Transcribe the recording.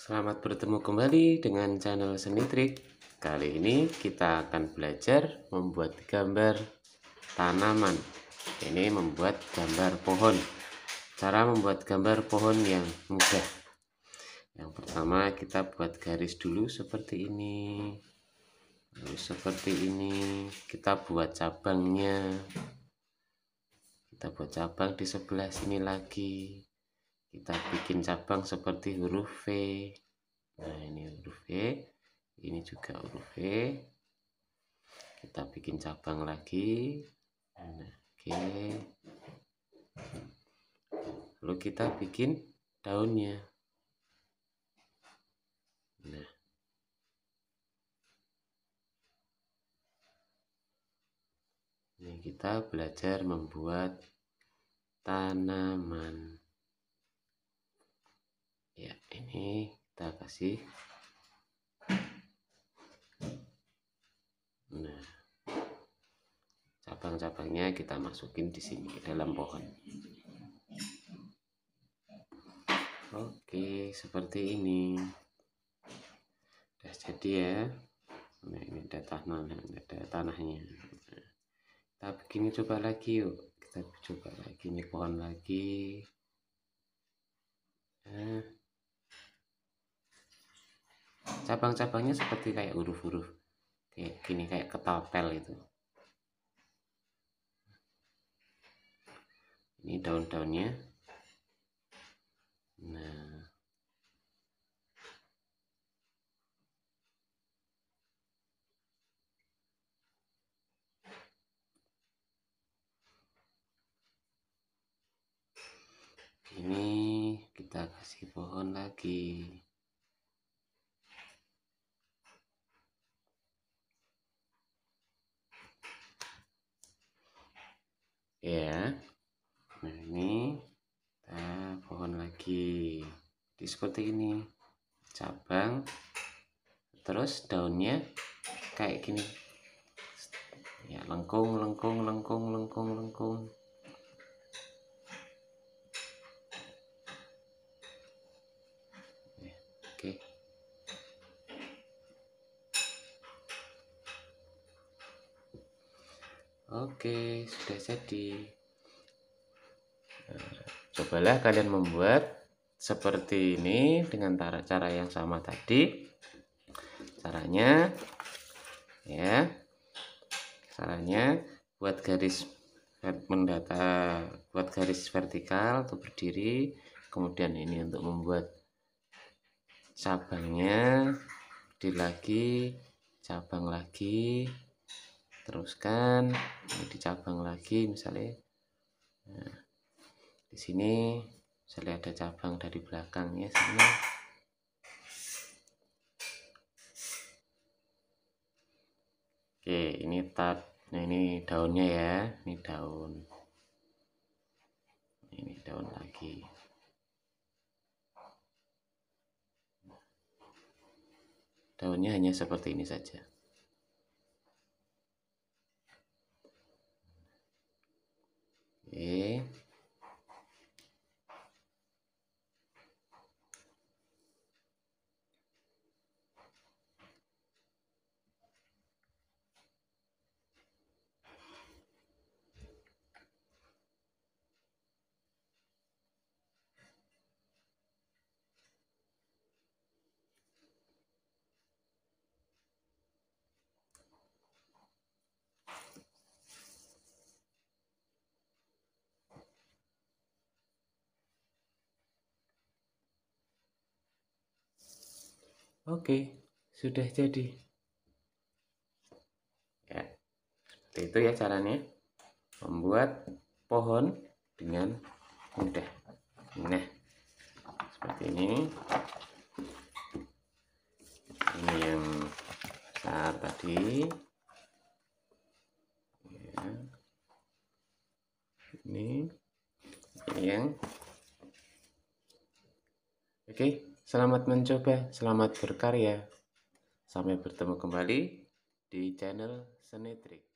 Selamat bertemu kembali dengan channel Seni Trik. Kali ini kita akan belajar membuat gambar tanaman. Ini membuat gambar pohon. Cara membuat gambar pohon yang mudah. Yang pertama kita buat garis dulu seperti ini. Lalu seperti ini kita buat cabangnya. Kita buat cabang di sebelah sini lagi kita bikin cabang seperti huruf V nah ini huruf V ini juga huruf V kita bikin cabang lagi nah, oke lalu kita bikin daunnya nah ini kita belajar membuat tanaman ya ini kita kasih nah cabang-cabangnya kita masukin di sini ke dalam pohon oke seperti ini sudah jadi ya nah ini ada tanah nah, ada tanahnya nah, kita begini coba lagi yuk kita coba lagi ini pohon lagi cabang-cabangnya seperti kayak huruf-huruf kayak gini kayak ketapel itu ini daun-daunnya nah ini kita kasih pohon lagi ya nah ini kita pohon lagi di seperti ini cabang terus daunnya kayak gini ya lengkung lengkung lengkung lengkung lengkung Oke, sudah jadi. Nah, cobalah kalian membuat seperti ini dengan cara cara yang sama tadi. Caranya ya. Caranya buat garis mendata buat garis vertikal atau berdiri, kemudian ini untuk membuat cabangnya, di lagi, cabang lagi, teruskan ini eh, di cabang lagi misalnya nah, di sini misalnya ada cabang dari belakang ya oke ini tat nah ini daunnya ya ini daun ini daun lagi daunnya hanya seperti ini saja Oke, sudah jadi. Ya, seperti itu ya caranya membuat pohon dengan mudah. Nah, seperti ini. Ini yang besar tadi. Ya. Ini. Ini yang Oke. Okay. Selamat mencoba, selamat berkarya. Sampai bertemu kembali di channel Senetrik.